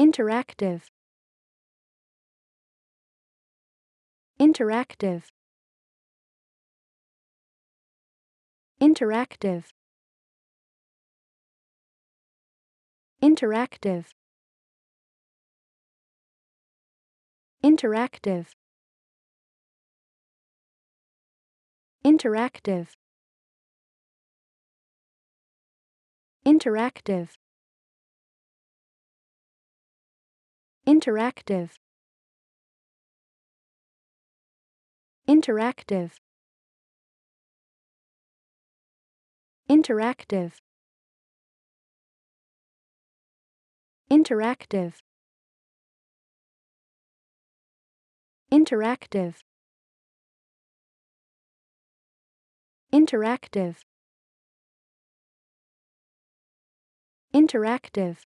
Interactive. Interactive. Interactive. Interactive. Interactive. Interactive. Interactive. Interactive Interactive Interactive Interactive Interactive Interactive Interactive